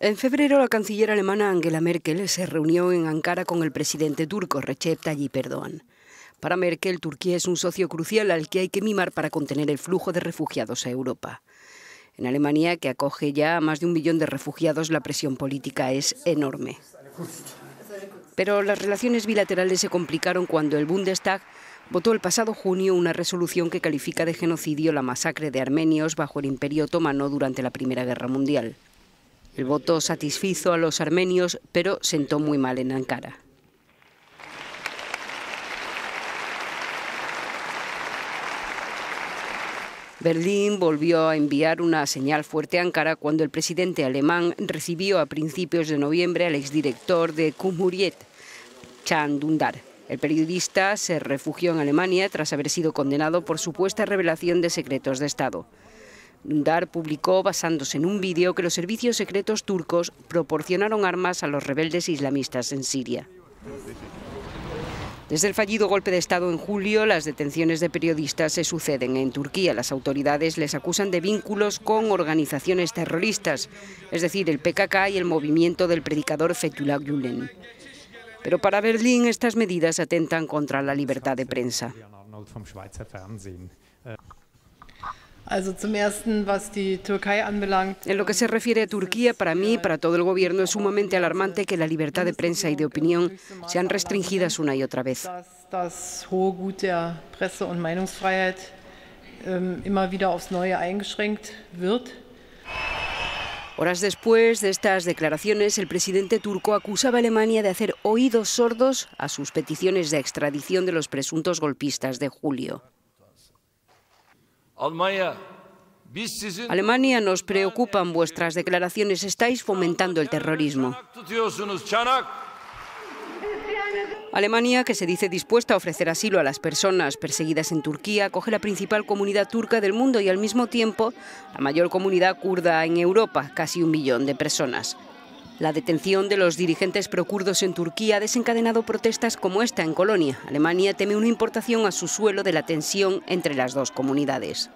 En febrero, la canciller alemana Angela Merkel se reunió en Ankara con el presidente turco Recep Tayyip Erdogan. Para Merkel, Turquía es un socio crucial al que hay que mimar para contener el flujo de refugiados a Europa. En Alemania, que acoge ya más de un millón de refugiados, la presión política es enorme. Pero las relaciones bilaterales se complicaron cuando el Bundestag votó el pasado junio una resolución que califica de genocidio la masacre de armenios bajo el Imperio Otomano durante la Primera Guerra Mundial. El voto satisfizo a los armenios, pero sentó muy mal en Ankara. Berlín volvió a enviar una señal fuerte a Ankara cuando el presidente alemán recibió a principios de noviembre al exdirector de Cumhuriyet, Chan Dundar. El periodista se refugió en Alemania tras haber sido condenado por supuesta revelación de secretos de Estado. Dar publicó basándose en un vídeo que los servicios secretos turcos proporcionaron armas a los rebeldes islamistas en Siria. Desde el fallido golpe de Estado en julio, las detenciones de periodistas se suceden en Turquía. Las autoridades les acusan de vínculos con organizaciones terroristas, es decir, el PKK y el movimiento del predicador Fethullah Gülen. Pero para Berlín estas medidas atentan contra la libertad de prensa. En lo que se refiere a Turquía, para mí y para todo el gobierno es sumamente alarmante que la libertad de prensa y de opinión sean restringidas una y otra vez. Ähm, immer wieder aufs Neue eingeschränkt wird. Horas después de estas declaraciones, el presidente turco acusaba a Alemania de hacer oídos sordos a sus peticiones de extradición de los presuntos golpistas de julio. Alemania, nos preocupan vuestras declaraciones. Estáis fomentando el terrorismo. Alemania, que se dice dispuesta a ofrecer asilo a las personas perseguidas en Turquía, acoge la principal comunidad turca del mundo y al mismo tiempo la mayor comunidad kurda en Europa, casi un millón de personas. La detención de los dirigentes procurdos en Turquía ha desencadenado protestas como esta en Colonia. Alemania teme una importación a su suelo de la tensión entre las dos comunidades.